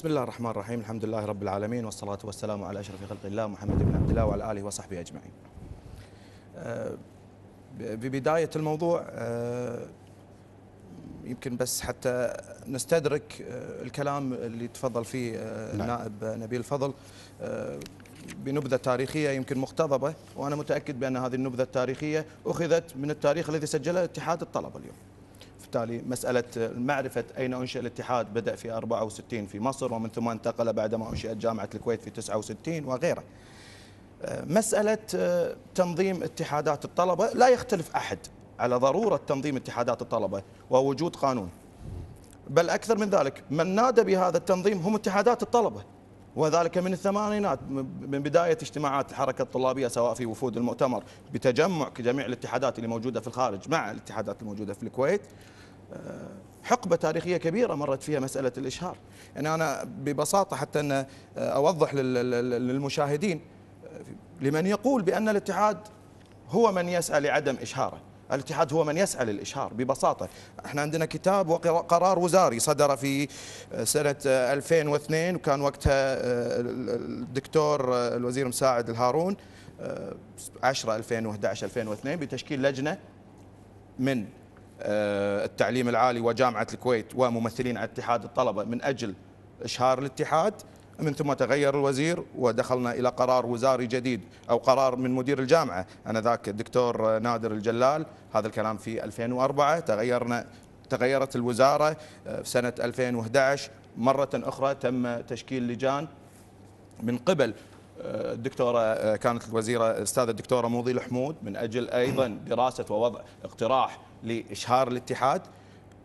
بسم الله الرحمن الرحيم الحمد لله رب العالمين والصلاة والسلام على أشرف خلق الله محمد بن عبد الله وعلى آله وصحبه أجمعين آه، ببداية الموضوع آه، يمكن بس حتى نستدرك آه، الكلام اللي تفضل فيه النائب نعم. نبيل فضل بنبذة تاريخية يمكن مقتضبة وأنا متأكد بأن هذه النبذة التاريخية أخذت من التاريخ الذي سجله اتحاد الطلبة اليوم وبالتالي مسألة معرفة أين أنشئ الاتحاد بدأ في 64 في مصر ومن ثم انتقل بعدما أنشئت جامعة الكويت في 69 وغيره آه، مسألة آه، تنظيم اتحادات الطلبة لا يختلف أحد على ضرورة تنظيم اتحادات الطلبة ووجود قانون بل أكثر من ذلك من نادى بهذا التنظيم هم اتحادات الطلبة وذلك من الثمانينات من بداية اجتماعات الحركة الطلابية سواء في وفود المؤتمر بتجمع جميع الاتحادات اللي موجودة في الخارج مع الاتحادات الموجودة في الكويت حقبة تاريخية كبيرة مرت فيها مسألة الإشهار يعني أنا ببساطة حتى أن أوضح للمشاهدين لمن يقول بأن الاتحاد هو من يسعى لعدم إشهاره الاتحاد هو من يسعى للإشهار ببساطة احنا عندنا كتاب وقرار وزاري صدر في سنة 2002 وكان وقتها آه، الدكتور آه، الوزير مساعد الهارون 10 2011 2002 بتشكيل لجنة من آه، التعليم العالي وجامعة الكويت وممثلين على اتحاد الطلبة من أجل إشهار الاتحاد من ثم تغير الوزير ودخلنا إلى قرار وزاري جديد أو قرار من مدير الجامعة أنا ذاك الدكتور نادر الجلال هذا الكلام في 2004 تغيرنا تغيرت الوزارة آه، في سنة 2011 مرة أخرى تم تشكيل لجان من قبل الدكتوره كانت الوزيره الاستاذه الدكتوره موضي الحمود من اجل ايضا دراسه ووضع اقتراح لاشهار الاتحاد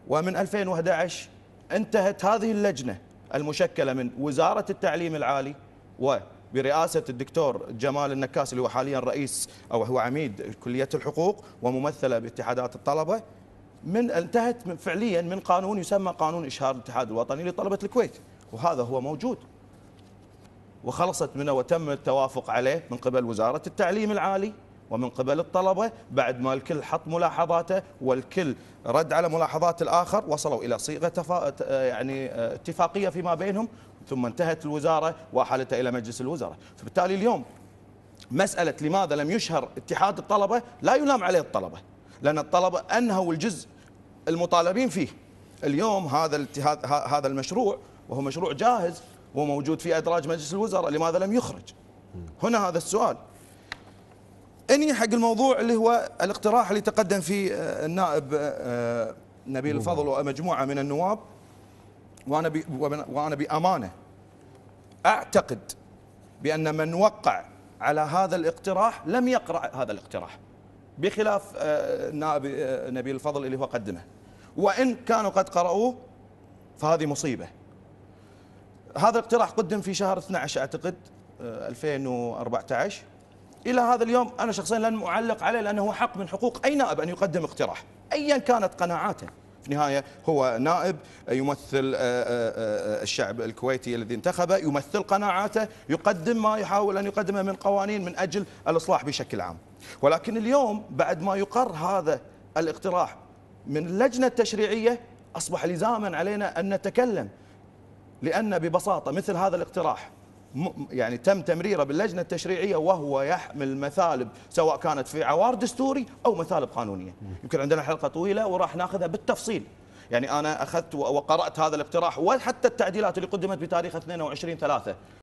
ومن 2011 انتهت هذه اللجنه المشكله من وزاره التعليم العالي وبرئاسه الدكتور جمال النكاس اللي هو حاليا رئيس او هو عميد كليه الحقوق وممثله باتحادات الطلبه من انتهت من فعليا من قانون يسمى قانون اشهار الاتحاد الوطني لطلبه الكويت وهذا هو موجود وخلصت منه وتم التوافق عليه من قبل وزارة التعليم العالي ومن قبل الطلبة بعد ما الكل حط ملاحظاته والكل رد على ملاحظات الآخر وصلوا إلى صيغة يعني آه، اتفاقية فيما بينهم ثم انتهت الوزارة وحالتها إلى مجلس الوزراء فبالتالي اليوم مسألة لماذا لم يشهر اتحاد الطلبة لا يلام عليه الطلبة لأن الطلبة أنهوا الجزء المطالبين فيه اليوم هذا هذا المشروع وهو مشروع جاهز وموجود في أدراج مجلس الوزراء لماذا لم يخرج هنا هذا السؤال اني حق الموضوع اللي هو الاقتراح اللي تقدم فيه آه، النائب آه، آه، نبيل الفضل ومجموعه من النواب وانا وانا بامانه اعتقد بان من وقع على هذا الاقتراح لم يقرا هذا الاقتراح بخلاف النائب نبيل الفضل اللي هو قدمه وان كانوا قد قرأوه فهذه مصيبه هذا الاقتراح قدم في شهر 12 اعتقد 2014 آه، الى هذا اليوم انا شخصيا لن اعلق عليه لانه حق من حقوق اي نائب ان يقدم اقتراح ايا كانت قناعاته في النهايه هو نائب يمثل آه، آه، الشعب الكويتي الذي انتخبه يمثل قناعاته يقدم ما يحاول ان يقدمه من قوانين من اجل الاصلاح بشكل عام ولكن اليوم بعد ما يقر هذا الاقتراح من اللجنه التشريعيه اصبح لزاما علينا ان نتكلم لأن ببساطة مثل هذا الاقتراح يعني تم تمريره باللجنة التشريعية وهو يحمل مثالب سواء كانت في عوار دستوري أو مثالب قانونية يمكن عندنا حلقة طويلة وراح ناخذها بالتفصيل يعني أنا أخذت وقرأت هذا الاقتراح وحتى التعديلات اللي قدمت بتاريخ 22 3